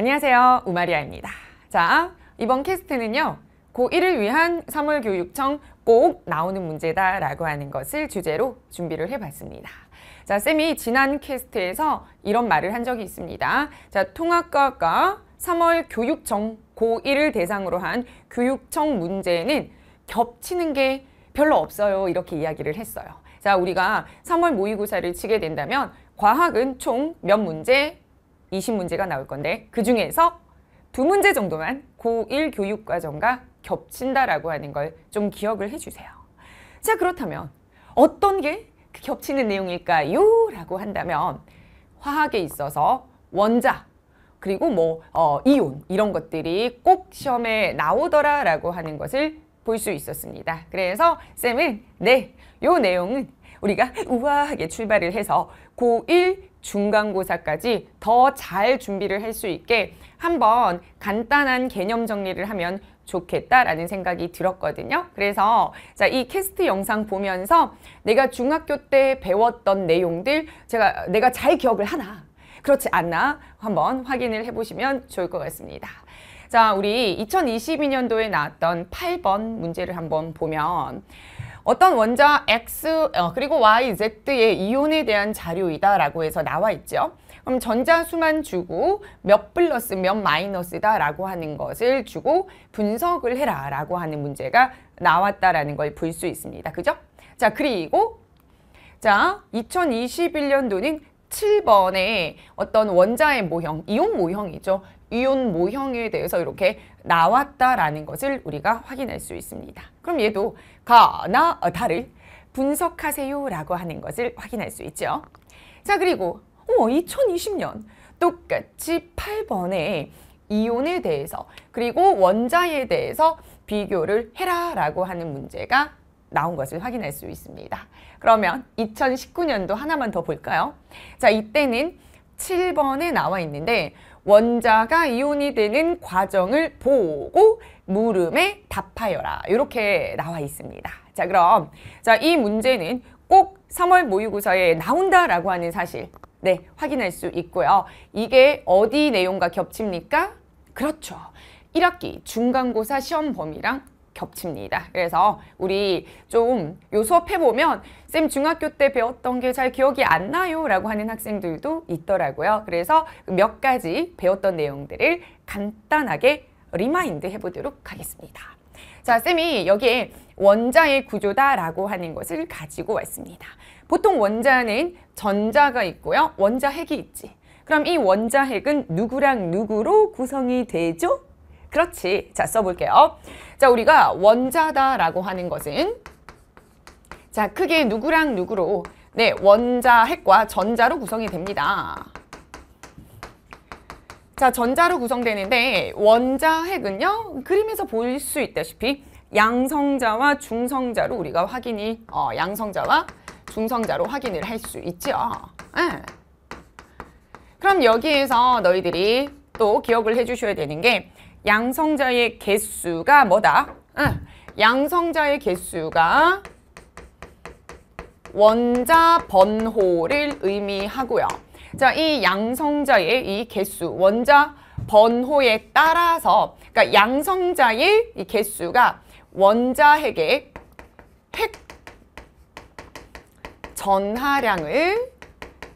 안녕하세요. 우마리아입니다. 자, 이번 캐스트는요. 고1을 위한 3월 교육청 꼭 나오는 문제다라고 하는 것을 주제로 준비를 해봤습니다. 자, 쌤이 지난 캐스트에서 이런 말을 한 적이 있습니다. 자, 통합과학과 3월 교육청 고1을 대상으로 한 교육청 문제는 겹치는 게 별로 없어요. 이렇게 이야기를 했어요. 자, 우리가 3월 모의고사를 치게 된다면 과학은 총 몇 문제? 20문제가 나올 건데 그 중에서 두 문제 정도만 고1 교육과정과 겹친다라고 하는 걸 좀 기억을 해주세요. 자 그렇다면 어떤 게 그 겹치는 내용일까요? 라고 한다면 화학에 있어서 원자 그리고 뭐 어, 이온 이런 것들이 꼭 시험에 나오더라라고 하는 것을 볼 수 있었습니다. 그래서 쌤은 네, 요 내용은 우리가 우아하게 출발을 해서 고1 중간고사까지 더 잘 준비를 할 수 있게 한번 간단한 개념 정리를 하면 좋겠다라는 생각이 들었거든요. 그래서 자, 이 캐스트 영상 보면서 내가 중학교 때 배웠던 내용들 제가 내가 잘 기억을 하나 그렇지 않나 한번 확인을 해보시면 좋을 것 같습니다. 자, 우리 2022년도에 나왔던 8번 문제를 한번 보면 어떤 원자 X 어, 그리고 Y, Z의 이온에 대한 자료이다라고 해서 나와 있죠. 그럼 전자수만 주고 몇 플러스 몇 마이너스다라고 하는 것을 주고 분석을 해라라고 하는 문제가 나왔다라는 걸 볼 수 있습니다. 그죠? 자 그리고 자 2021년도는 칠번의 어떤 원자의 모형, 이온 모형이죠. 이온 모형에 대해서 이렇게 나왔다라는 것을 우리가 확인할 수 있습니다. 그럼 얘도 가나 어, 다를 분석하세요 라고 하는 것을 확인할 수 있죠. 자 그리고 어, 2020년 똑같이 8번에 이온에 대해서 그리고 원자에 대해서 비교를 해라 라고 하는 문제가 나온 것을 확인할 수 있습니다. 그러면 2019년도 하나만 더 볼까요? 자 이때는 7번에 나와 있는데 원자가 이온이 되는 과정을 보고 물음에 답하여라. 이렇게 나와 있습니다. 자, 그럼 자, 이 문제는 꼭 3월 모의고사에 나온다라고 하는 사실 네, 확인할 수 있고요. 이게 어디 내용과 겹칩니까? 그렇죠. 1학기 중간고사 시험 범위랑 겹칩니다. 그래서 우리 좀 요 수업 해보면 쌤 중학교 때 배웠던 게 잘 기억이 안 나요 라고 하는 학생들도 있더라고요. 그래서 몇 가지 배웠던 내용들을 간단하게 리마인드 해보도록 하겠습니다. 자, 쌤이 여기에 원자의 구조다라고 하는 것을 가지고 왔습니다. 보통 원자는 전자가 있고요. 원자핵이 있지. 그럼 이 원자핵은 누구랑 누구로 구성이 되죠? 그렇지. 자, 써볼게요. 자, 우리가 원자다라고 하는 것은 자, 크게 누구랑 누구로 네, 원자 핵과 전자로 구성이 됩니다. 자, 전자로 구성되는데 원자 핵은요. 그림에서 볼 수 있다시피 양성자와 중성자로 우리가 확인이 어, 양성자와 중성자로 확인을 할 수 있죠. 응. 예. 그럼 여기에서 너희들이 또 기억을 해주셔야 되는 게 양성자의 개수가 뭐다? 응. 양성자의 개수가 원자 번호를 의미하고요. 자, 이 양성자의 이 개수, 원자 번호에 따라서 그러니까 양성자의 이 개수가 원자핵의 핵 전하량을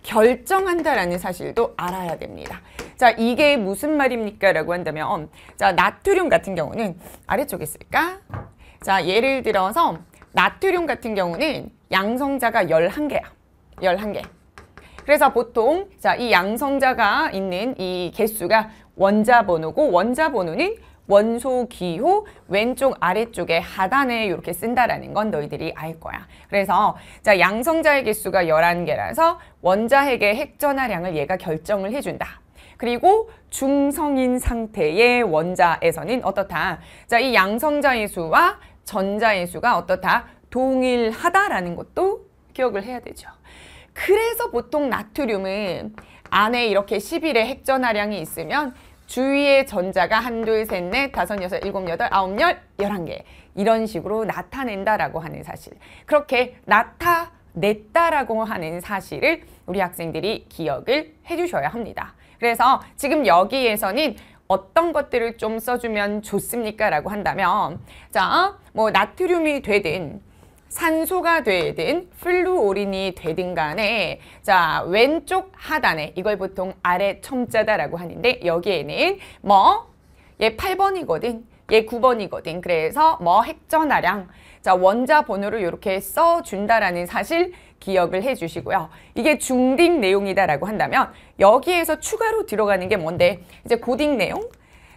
결정한다라는 사실도 알아야 됩니다. 자, 이게 무슨 말입니까? 라고 한다면 자, 나트륨 같은 경우는 아래쪽에 있을까? 자, 예를 들어서 나트륨 같은 경우는 양성자가 열한개야열한개 그래서 보통 자, 이 양성자가 있는 이 개수가 원자 번호고 원자 번호는 원소 기호 왼쪽 아래쪽에 하단에 이렇게 쓴다라는 건 너희들이 알 거야. 그래서 자 양성자의 개수가 열한 개라서 원자핵의 핵전하량을 얘가 결정을 해준다. 그리고 중성인 상태의 원자에서는 어떻다. 자, 이 양성자의 수와 전자의 수가 어떻다. 동일하다라는 것도 기억을 해야 되죠. 그래서 보통 나트륨은 안에 이렇게 10일의 핵전화량이 있으면 주위의 전자가 한, 둘, 셋, 넷, 다섯, 여섯, 일곱, 여덟, 아홉, 열, 열한 개 이런 식으로 나타낸다라고 하는 사실 그렇게 나타냈다라고 하는 사실을 우리 학생들이 기억을 해주셔야 합니다. 그래서 지금 여기에서는 어떤 것들을 좀 써주면 좋습니까? 라고 한다면 자, 뭐 나트륨이 되든 산소가 되든 플루오린이 되든 간에 자 왼쪽 하단에 이걸 보통 아래 첨자다라고 하는데 여기에는 뭐 얘 8번이거든 얘 9번이거든 그래서 뭐 핵전화량 자 원자 번호를 이렇게 써준다라는 사실 기억을 해주시고요. 이게 중딩 내용이다라고 한다면 여기에서 추가로 들어가는 게 뭔데? 이제 고딩 내용.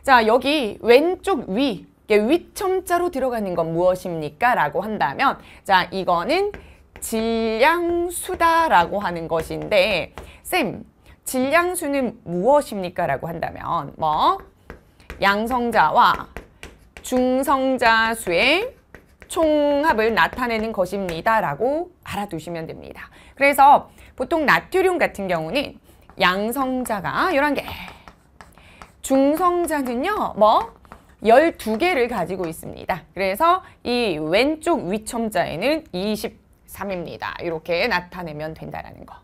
자 여기 왼쪽 위 위첨자로 들어가는 건 무엇입니까? 라고 한다면 자 이거는 질량수다라고 하는 것인데 쌤 질량수는 무엇입니까? 라고 한다면 뭐 양성자와 중성자 수의 총합을 나타내는 것입니다. 라고 알아두시면 됩니다. 그래서 보통 나트륨 같은 경우는 양성자가 11개 중성자는요. 뭐 12개를 가지고 있습니다. 그래서 이 왼쪽 위첨자에는 23입니다. 이렇게 나타내면 된다는 거.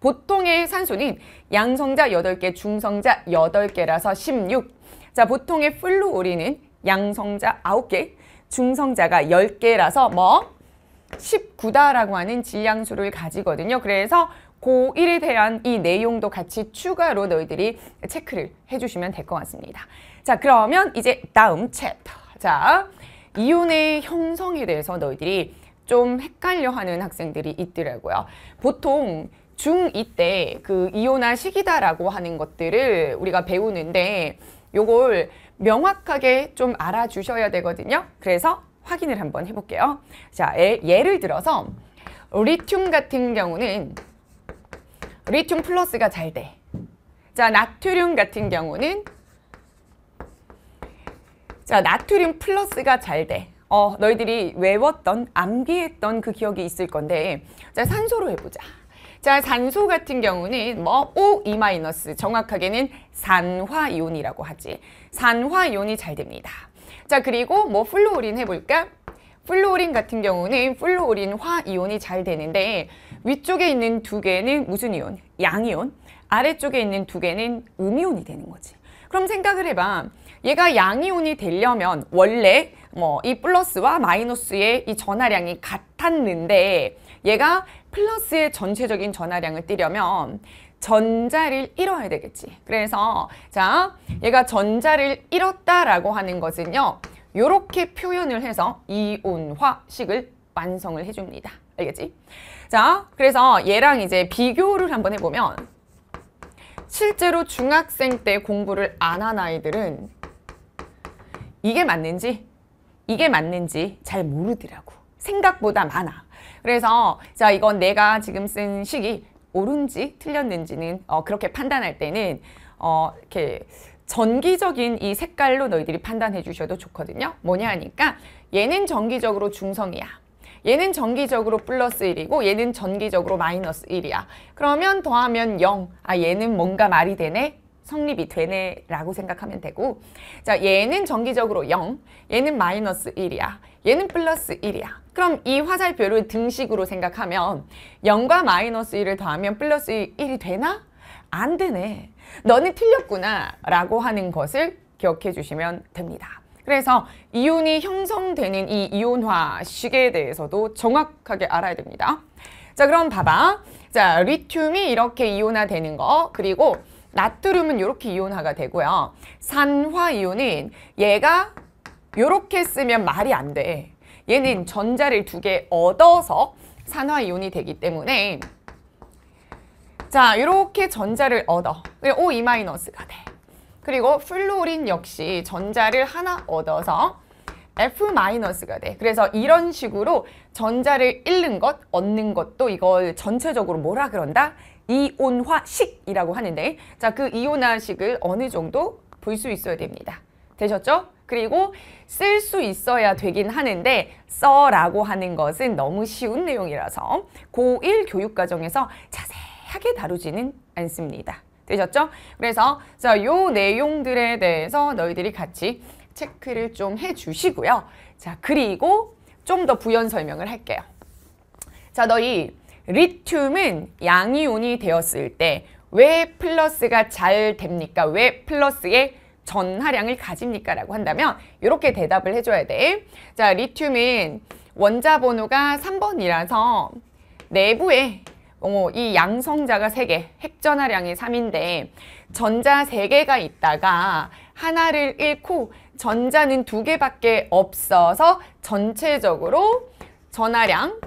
보통의 산소는 양성자 8개, 중성자 8개라서 16. 자, 보통의 플루오리는 양성자 9개, 중성자가 10개라서 뭐 19다라고 하는 질량수를 가지거든요. 그래서 고1에 대한 이 내용도 같이 추가로 너희들이 체크를 해주시면 될 것 같습니다. 자 그러면 이제 다음 챕터 자 이온의 형성에 대해서 너희들이 좀 헷갈려하는 학생들이 있더라고요. 보통 중2 때 그 이온화 식이다라고 하는 것들을 우리가 배우는데 요걸 명확하게 좀 알아주셔야 되거든요. 그래서 확인을 한번 해볼게요. 자, 예, 를 들어서 리튬 같은 경우는 리튬 플러스가 잘 돼. 자, 나트륨 같은 경우는 자, 나트륨 플러스가 잘 돼. 어, 너희들이 외웠던, 암기했던 그 기억이 있을 건데 자, 산소로 해보자. 자, 산소 같은 경우는 뭐 O, E 마이너스, 정확하게는 산화이온이라고 하지. 산화이온이 잘 됩니다. 자, 그리고 뭐 플루오린 해볼까? 플루오린 같은 경우는 플루오린화 이온이 잘 되는데 위쪽에 있는 두 개는 무슨 이온? 양이온. 아래쪽에 있는 두 개는 음이온이 되는 거지. 그럼 생각을 해봐. 얘가 양이온이 되려면 원래 뭐 이 플러스와 마이너스의 이 전하량이 같았는데 얘가 플러스의 전체적인 전화량을 띄려면 전자를 잃어야 되겠지. 그래서 자 얘가 전자를 잃었다라고 하는 것은요. 이렇게 표현을 해서 이온화식을 완성을 해줍니다. 알겠지? 자 그래서 얘랑 이제 비교를 한번 해보면 실제로 중학생 때 공부를 안 한 아이들은 이게 맞는지 이게 맞는지 잘 모르더라고. 생각보다 많아. 그래서 자 이건 내가 지금 쓴 식이 옳은지 틀렸는지는 어, 그렇게 판단할 때는 어, 이렇게 전기적인 이 색깔로 너희들이 판단해 주셔도 좋거든요. 뭐냐 하니까 얘는 정기적으로 중성이야. 얘는 정기적으로 플러스 1이고 얘는 전기적으로 마이너스 1이야. 그러면 더하면 0. 아 얘는 뭔가 말이 되네. 성립이 되네 라고 생각하면 되고 자 얘는 정기적으로 0. 얘는 마이너스 1이야. 얘는 플러스 1이야. 그럼 이 화살표를 등식으로 생각하면 0과 마이너스 1을 더하면 플러스 1이 되나? 안 되네. 너는 틀렸구나 라고 하는 것을 기억해 주시면 됩니다. 그래서 이온이 형성되는 이 이온화식에 대해서도 정확하게 알아야 됩니다. 자 그럼 봐봐. 자 리튬이 이렇게 이온화되는 거 그리고 나트륨은 이렇게 이온화가 되고요. 산화이온은 얘가 이렇게 쓰면 말이 안 돼. 얘는 전자를 두 개 얻어서 산화이온이 되기 때문에 자 이렇게 전자를 얻어 네, o 2 마이너스 가 돼. 그리고 플로린 역시 전자를 하나 얻어서 F-가 마이너스 가 돼. 그래서 이런 식으로 전자를 잃는 것, 얻는 것도 이걸 전체적으로 뭐라 그런다? 이온화식이라고 하는데 자 그 이온화식을 어느 정도 볼 수 있어야 됩니다. 되셨죠? 그리고 쓸 수 있어야 되긴 하는데 써라고 하는 것은 너무 쉬운 내용이라서 고1 교육과정에서 자세하게 다루지는 않습니다. 되셨죠? 그래서 자, 내용들에 대해서 너희들이 같이 체크를 좀 해주시고요. 자, 그리고 좀 더 부연 설명을 할게요. 자, 너희 리튬은 양이온이 되었을 때 왜 플러스가 잘 됩니까? 왜 플러스에 전하량을 가집니까? 라고 한다면 이렇게 대답을 해줘야 돼. 자, 리튬은 원자 번호가 3번이라서 내부에 어, 이 양성자가 3개, 핵전하량이 3인데 전자 3개가 있다가 하나를 잃고 전자는 2개밖에 없어서 전체적으로 전하량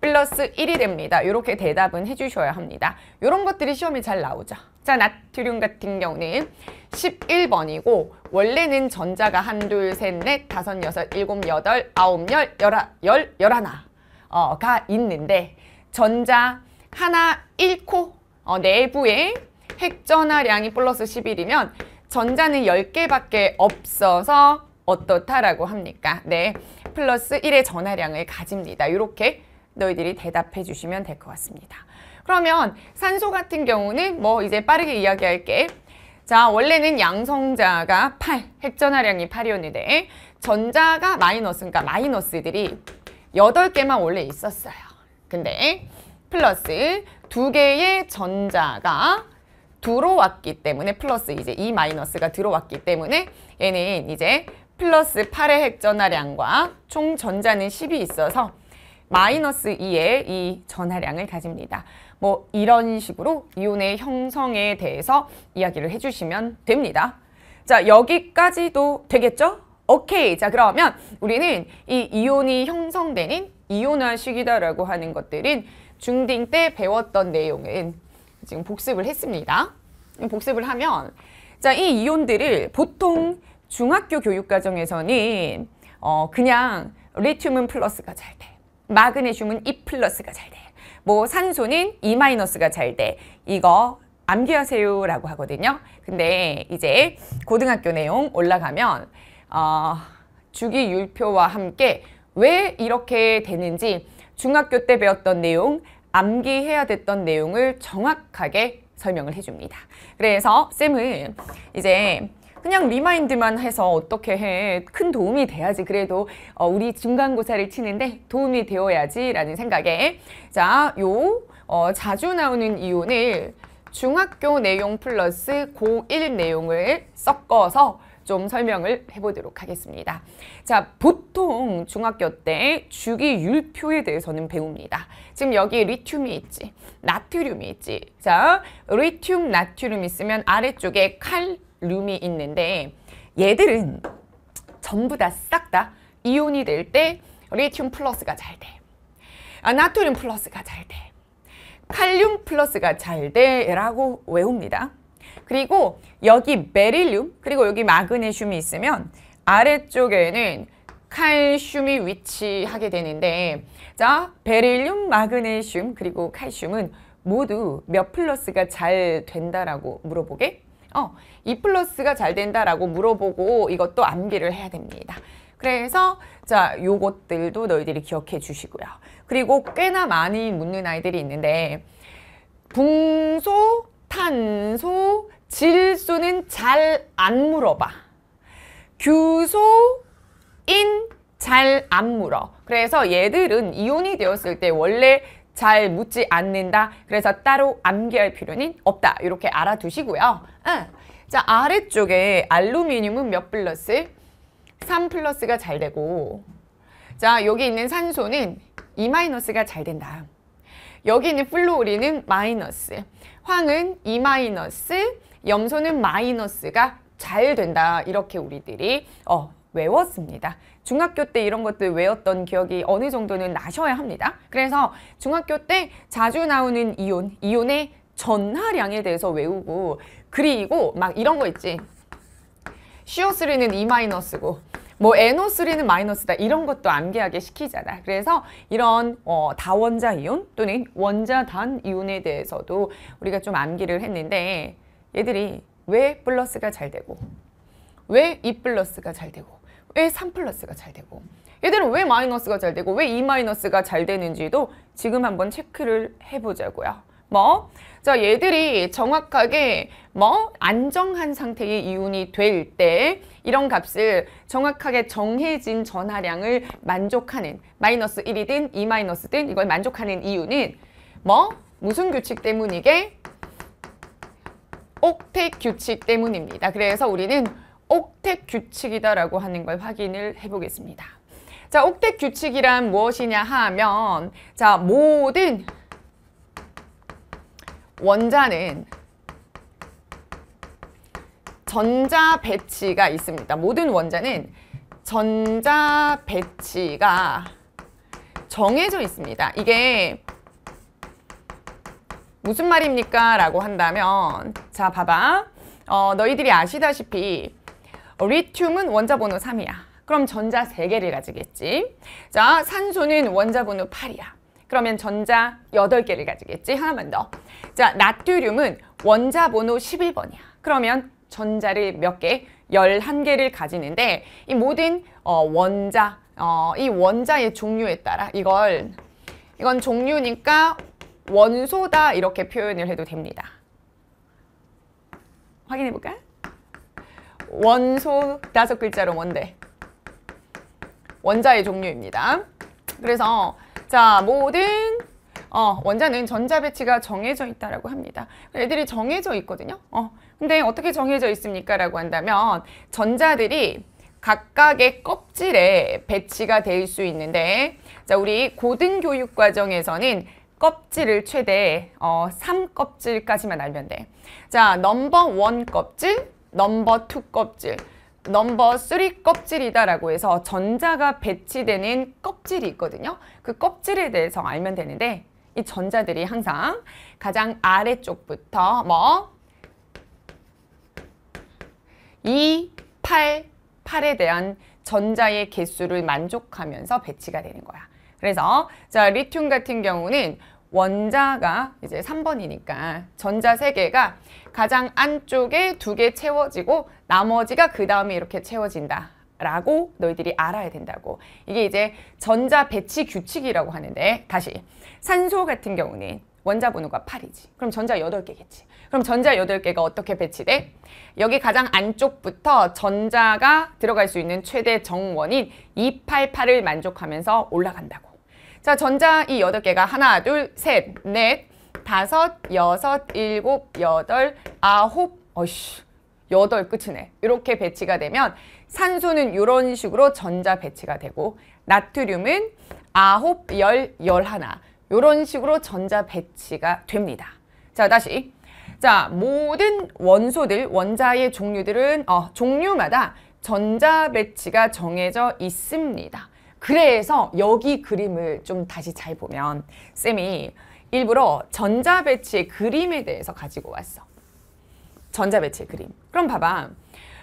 플러스 1이 됩니다. 이렇게 대답은 해주셔야 합니다. 이런 것들이 시험에 잘 나오죠. 전자 나트륨 같은 경우는 11번이고 원래는 전자가 한, 둘, 셋, 넷, 다섯, 여섯, 일곱, 여덟, 아홉, 열, 열하, 열, 열하나 어, 가 있는데 전자 하나 1코 어, 내부에 핵전화량이 플러스 11이면 전자는 10개밖에 없어서 어떻다라고 합니까? 네, 플러스 1의 전하량을 가집니다. 이렇게 너희들이 대답해 주시면 될 것 같습니다. 그러면 산소 같은 경우는 뭐 이제 빠르게 이야기할게. 자, 원래는 양성자가 8, 핵전화량이 8이었는데 전자가 마이너스, 그러니까 마이너스들이 8개만 원래 있었어요. 근데 플러스 2개의 전자가 들어왔기 때문에 플러스 이제 이 마이너스가 들어왔기 때문에 얘는 이제 플러스 8의 핵전화량과 총 전자는 10이 있어서 마이너스 2의 이 전화량을 가집니다. 뭐 이런 식으로 이온의 형성에 대해서 이야기를 해주시면 됩니다. 자 여기까지도 되겠죠? 오케이 자 그러면 우리는 이 이온이 형성되는 이온화 시기다라고 하는 것들은 중딩 때 배웠던 내용은 지금 복습을 했습니다. 복습을 하면 자 이 이온들을 보통 중학교 교육과정에서는 어 그냥 리튬은 플러스가 잘 돼. 마그네슘은 이 e 플러스가 잘 돼. 뭐 산소는 e 이 E-가 잘 돼. 이거 암기하세요라고 하거든요. 근데 이제 고등학교 내용 올라가면 어, 주기 율표와 함께 왜 이렇게 되는지 중학교 때 배웠던 내용, 암기해야 됐던 내용을 정확하게 설명을 해줍니다. 그래서 쌤은 이제 그냥 리마인드만 해서 어떻게 해 큰 도움이 돼야지 그래도 어, 우리 중간고사를 치는데 도움이 되어야지 라는 생각에 자요 어, 자주 나오는 이유는 중학교 내용 플러스 고1 내용을 섞어서 좀 설명을 해보도록 하겠습니다. 자, 보통 중학교 때 주기 율표에 대해서는 배웁니다. 지금 여기 리튬이 있지, 나트륨이 있지. 자, 리튬, 나트륨 있으면 아래쪽에 칼, 룸이 있는데 얘들은 전부 다 싹 다 이온이 될 때 리튬 플러스가 잘 돼. 아, 나트륨 플러스가 잘 돼. 칼륨 플러스가 잘 돼라고 외웁니다. 그리고 여기 베릴륨 그리고 여기 마그네슘이 있으면 아래쪽에는 칼슘이 위치하게 되는데 자 베릴륨, 마그네슘 그리고 칼슘은 모두 몇 플러스가 잘 된다라고 물어보게 어, 이 플러스가 잘 된다라고 물어보고 이것도 암기를 해야 됩니다. 그래서 자 요것들도 너희들이 기억해 주시고요. 그리고 꽤나 많이 묻는 아이들이 있는데 붕소, 탄소, 질소는 잘 안 물어봐. 규소, 인, 잘 안 물어. 그래서 얘들은 이온이 되었을 때 원래 잘 묻지 않는다. 그래서 따로 암기할 필요는 없다. 이렇게 알아두시고요. 아. 자, 아래쪽에 알루미늄은 몇 플러스? 3 플러스가 잘 되고 자, 여기 있는 산소는 2 마이너스가 잘 된다. 여기 있는 플로우리는 마이너스, 황은 2 마이너스, 염소는 마이너스가 잘 된다. 이렇게 우리들이 어, 외웠습니다. 중학교 때 이런 것들 외웠던 기억이 어느 정도는 나셔야 합니다. 그래서 중학교 때 자주 나오는 이온, 이온의 전하량에 대해서 외우고 그리고 막 이런 거 있지. CO3는 E 마이너스고 뭐 NO3는 마이너스다 이런 것도 암기하게 시키잖아. 그래서 이런 어, 다원자 이온 또는 원자 단 이온에 대해서도 우리가 좀 암기를 했는데 얘들이 왜 플러스가 잘 되고 왜2 e 플러스가 잘 되고 왜 3 플러스가 잘 되고 얘들은 왜 마이너스가 잘 되고 왜2 e 마이너스가 잘 되는지도 지금 한번 체크를 해보자고요. 뭐, 자, 얘들이 정확하게 뭐, 안정한 상태의 이윤이될 때 이런 값을 정확하게 정해진 전하량을 만족하는 마이너스 1이든 2마이너스든 이걸 만족하는 이유는 뭐, 무슨 규칙 때문이게? 옥텟 규칙 때문입니다. 그래서 우리는 옥텟 규칙이다라고 하는 걸 확인을 해보겠습니다. 자, 옥텟 규칙이란 무엇이냐 하면 자, 모든 원자는 전자 배치가 있습니다. 모든 원자는 전자 배치가 정해져 있습니다. 이게 무슨 말입니까? 라고 한다면 자 봐봐 어, 너희들이 아시다시피 리튬은 원자 번호 3이야. 그럼 전자 3개를 가지겠지. 자 산소는 원자 번호 8이야. 그러면 전자 8개를 가지겠지? 하나만 더. 자, 나트륨은 원자 번호 11번이야. 그러면 전자를 몇 개? 11개를 가지는데 이 모든 어, 원자, 어, 이 원자의 종류에 따라 이걸 이건 종류니까 원소다 이렇게 표현을 해도 됩니다. 확인해 볼까? 원소 다섯 글자로 뭔데? 원자의 종류입니다. 그래서 자, 모든 어, 원자는 전자 배치가 정해져 있다라고 합니다. 애들이 정해져 있거든요. 어, 근데 어떻게 정해져 있습니까? 라고 한다면 전자들이 각각의 껍질에 배치가 될 수 있는데 자, 우리 고등교육 과정에서는 껍질을 최대 어, 3껍질까지만 알면 돼. 자, 넘버 원 껍질, 넘버 투 껍질. 넘버 3 껍질이다라고 해서 전자가 배치되는 껍질이 있거든요. 그 껍질에 대해서 알면 되는데 이 전자들이 항상 가장 아래쪽부터 뭐 2, 8, 8에 대한 전자의 개수를 만족하면서 배치가 되는 거야. 그래서 자 리튬 같은 경우는 원자가 이제 3번이니까 전자 3개가 가장 안쪽에 2개 채워지고 나머지가 그 다음에 이렇게 채워진다. 라고 너희들이 알아야 된다고 이게 이제 전자 배치 규칙이라고 하는데 다시 산소 같은 경우는 원자 번호가 8이지 그럼 전자 8개겠지 그럼 전자 8개가 어떻게 배치돼? 여기 가장 안쪽부터 전자가 들어갈 수 있는 최대 정원인 288을 만족하면서 올라간다고 자 전자 이 8개가 하나 둘 셋 넷 다섯 여섯 일곱 여덟 아홉 어휴 여덟 끝이네. 이렇게 배치가 되면 산소는 이런 식으로 전자 배치가 되고 나트륨은 아홉, 열, 열하나 이런 식으로 전자 배치가 됩니다. 자 다시 자 모든 원소들, 원자의 종류들은 어, 종류마다 전자 배치가 정해져 있습니다. 그래서 여기 그림을 좀 다시 잘 보면 쌤이 일부러 전자 배치의 그림에 대해서 가지고 왔어. 전자 배치 그림. 그럼 봐봐.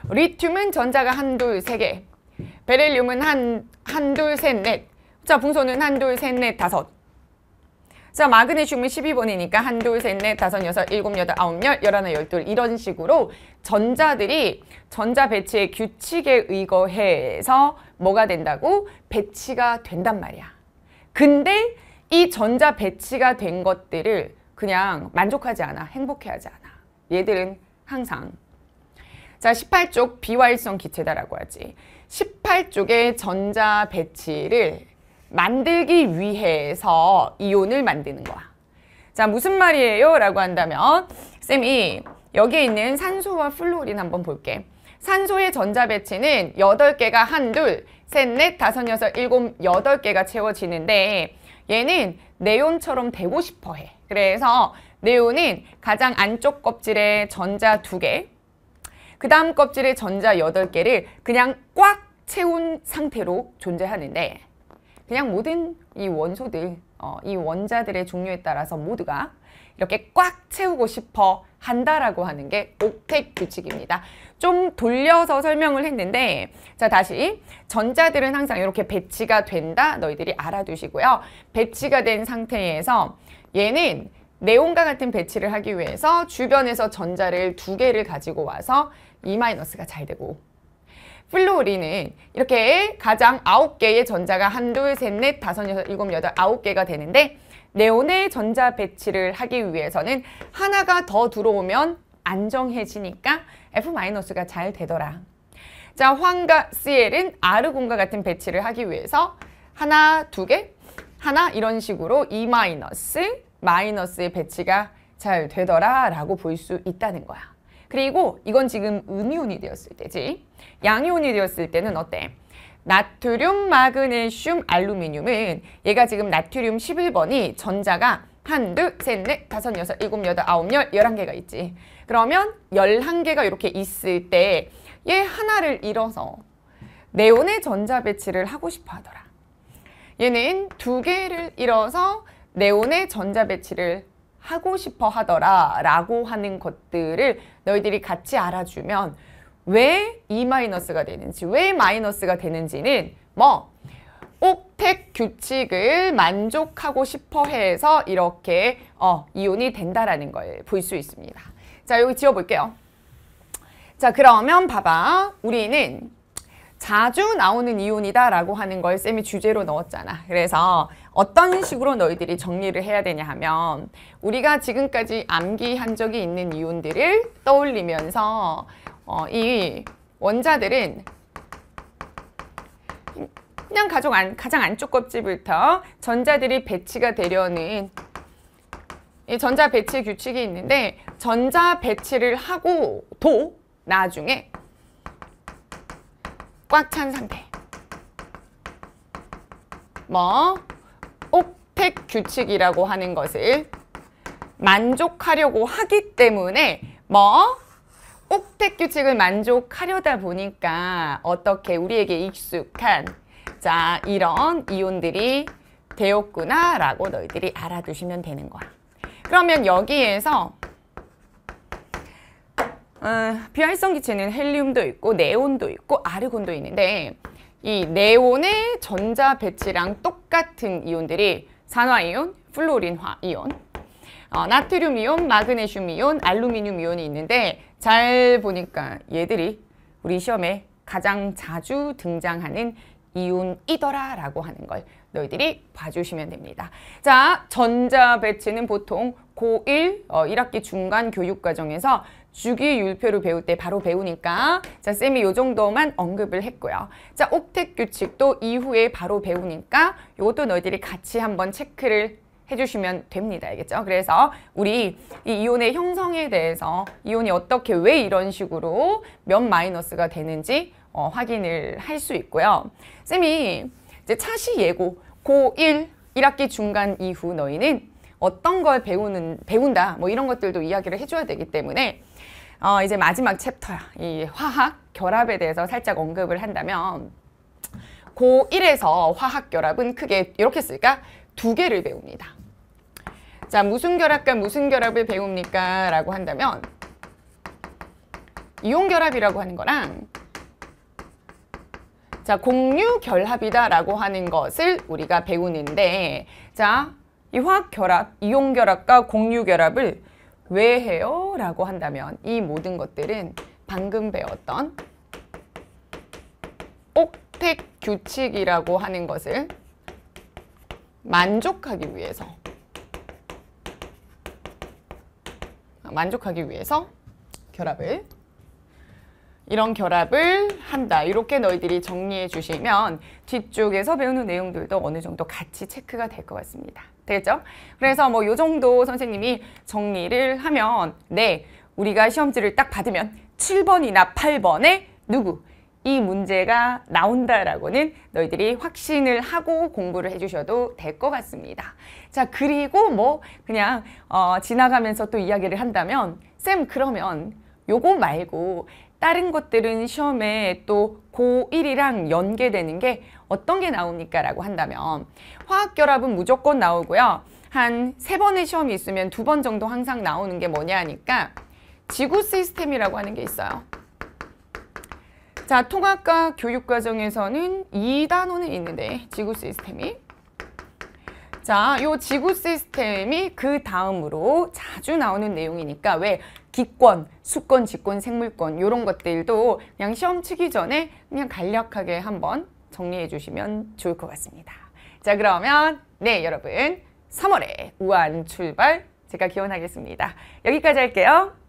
리튬은 전자가 한, 둘, 세 개. 베릴륨은 한, 한, 둘, 셋, 넷. 자, 붕소는 한, 둘, 셋, 넷, 다섯. 자, 마그네슘은 12번이니까 한, 둘, 셋, 넷, 다섯, 여섯, 일곱, 여덟, 아홉, 열, 열하나, 열둘 이런 식으로 전자들이 전자 배치의 규칙에 의거해서 뭐가 된다고? 배치가 된단 말이야. 근데 이 전자 배치가 된 것들을 그냥 만족하지 않아. 행복해하지 않아. 얘들은 항상. 자, 18쪽 비활성 기체다라고 하지. 18쪽의 전자 배치를 만들기 위해서 이온을 만드는 거야. 자, 무슨 말이에요? 라고 한다면 쌤이 여기에 있는 산소와 플로린 한번 볼게. 산소의 전자 배치는 8개가 한, 둘, 셋, 넷, 다섯, 여섯, 일곱, 여덟 개가 채워지는데 얘는 네온처럼 되고 싶어 해. 그래서 네온은 가장 안쪽 껍질에 전자 2개그 다음 껍질에 전자 8 개를 그냥 꽉 채운 상태로 존재하는데 그냥 모든 이 원소들, 어, 이 원자들의 종류에 따라서 모두가 이렇게 꽉 채우고 싶어 한다라고 하는 게 옥텟 규칙입니다. 좀 돌려서 설명을 했는데 자 다시 전자들은 항상 이렇게 배치가 된다 너희들이 알아두시고요. 배치가 된 상태에서 얘는 네온과 같은 배치를 하기 위해서 주변에서 전자를 두 개를 가지고 와서 이마이너스가잘 e 되고 플로리는 이렇게 가장 아홉 개의 전자가 한, 둘, 셋, 넷, 다섯, 여섯, 일곱, 여덟, 아홉 개가 되는데 네온의 전자 배치를 하기 위해서는 하나가 더 들어오면 안정해지니까 F-가 마이너스잘 되더라. 자, 황과 Cl은 아르곤과 같은 배치를 하기 위해서 하나, 두 개, 하나 이런 식으로 E 마이너스 마이너스의 배치가 잘 되더라 라고 볼 수 있다는 거야. 그리고 이건 지금 음이온이 되었을 때지. 양이온이 되었을 때는 어때? 나트륨, 마그네슘, 알루미늄은 얘가 지금 나트륨 11번이 전자가 한, 둘, 셋, 넷, 다섯, 여섯, 일곱, 여덟, 아홉, 열, 열한 개가 있지. 그러면 열한 개가 이렇게 있을 때 얘 하나를 잃어서 네온의 전자 배치를 하고 싶어 하더라. 얘는 두 개를 잃어서 네온의 전자 배치를 하고 싶어 하더라 라고 하는 것들을 너희들이 같이 알아주면 왜이 e 마이너스가 되는지 왜 마이너스가 되는지는 뭐 옥택 규칙을 만족하고 싶어 해서 이렇게 어, 이온이 된다라는 걸 볼 수 있습니다. 자 여기 지워볼게요. 자 그러면 봐봐 우리는 자주 나오는 이온이다 라고 하는 걸 쌤이 주제로 넣었잖아. 그래서 어떤 식으로 너희들이 정리를 해야 되냐 하면 우리가 지금까지 암기한 적이 있는 이온들을 떠올리면서 어, 이 원자들은 그냥 가족 안, 가장 안쪽 껍질부터 전자들이 배치가 되려는 이 전자 배치 규칙이 있는데 전자 배치를 하고도 나중에 꽉 찬 상태 뭐 오펙 규칙이라고 하는 것을 만족하려고 하기 때문에 뭐 옥택 규칙을 만족하려다 보니까 어떻게 우리에게 익숙한 자 이런 이온들이 되었구나 라고 너희들이 알아두시면 되는 거야. 그러면 여기에서 어, 비활성 기체는 헬륨도 있고 네온도 있고 아르곤도 있는데 이 네온의 전자 배치랑 똑같은 이온들이 산화이온, 플로린화 이온, 어, 나트륨 이온, 마그네슘 이온, 알루미늄 이온이 있는데 잘 보니까 얘들이 우리 시험에 가장 자주 등장하는 이온이더라 라고 하는 걸 너희들이 봐주시면 됩니다. 자, 전자 배치는 보통 고1 어, 1학기 중간 교육과정에서 주기율표를 배울 때 바로 배우니까 자 쌤이 요 정도만 언급을 했고요. 자 옥택 규칙도 이후에 바로 배우니까 요것도 너희들이 같이 한번 체크를 해주시면 됩니다. 알겠죠? 그래서 우리 이 이온의 형성에 대해서 이온이 어떻게 왜 이런 식으로 몇 마이너스가 되는지 어, 확인을 할 수 있고요. 쌤이 이제 차시 예고 고1 1학기 중간 이후 너희는 어떤 걸 배우는, 배운다 뭐 이런 것들도 이야기를 해줘야 되기 때문에 어, 이제 마지막 챕터야. 이 화학 결합에 대해서 살짝 언급을 한다면 고1에서 화학 결합은 크게 이렇게 쓸까두 개를 배웁니다. 자, 무슨 결합과 무슨 결합을 배웁니까? 라고 한다면 이온 결합이라고 하는 거랑 자, 공유 결합이다라고 하는 것을 우리가 배우는데 자, 이 화학 결합, 이온 결합과 공유 결합을 왜 해요? 라고 한다면 이 모든 것들은 방금 배웠던 옥택 규칙이라고 하는 것을 만족하기 위해서 만족하기 위해서 결합을 이런 결합을 한다. 이렇게 너희들이 정리해 주시면 뒤쪽에서 배우는 내용들도 어느 정도 같이 체크가 될 것 같습니다. 되겠죠? 그래서 뭐 요 정도 선생님이 정리를 하면 네, 우리가 시험지를 딱 받으면 7번이나 8번에 누구? 이 문제가 나온다라고는 너희들이 확신을 하고 공부를 해주셔도 될 것 같습니다. 자 그리고 뭐 그냥 어, 지나가면서 또 이야기를 한다면 쌤 그러면 요거 말고 다른 것들은 시험에 또 고1이랑 연계되는 게 어떤 게 나옵니까? 라고 한다면 화학결합은 무조건 나오고요. 한 세 번의 시험이 있으면 두 번 정도 항상 나오는 게 뭐냐 하니까 지구 시스템이라고 하는 게 있어요. 자, 통합과 교육과정에서는 이단원은 있는데 지구 시스템이 자, 요 지구 시스템이 그 다음으로 자주 나오는 내용이니까 왜 기권, 수권, 직권, 생물권 이런 것들도 그냥 시험 치기 전에 그냥 간략하게 한번 정리해 주시면 좋을 것 같습니다. 자 그러면 네 여러분 3월에 우한 출발 제가 기원하겠습니다. 여기까지 할게요.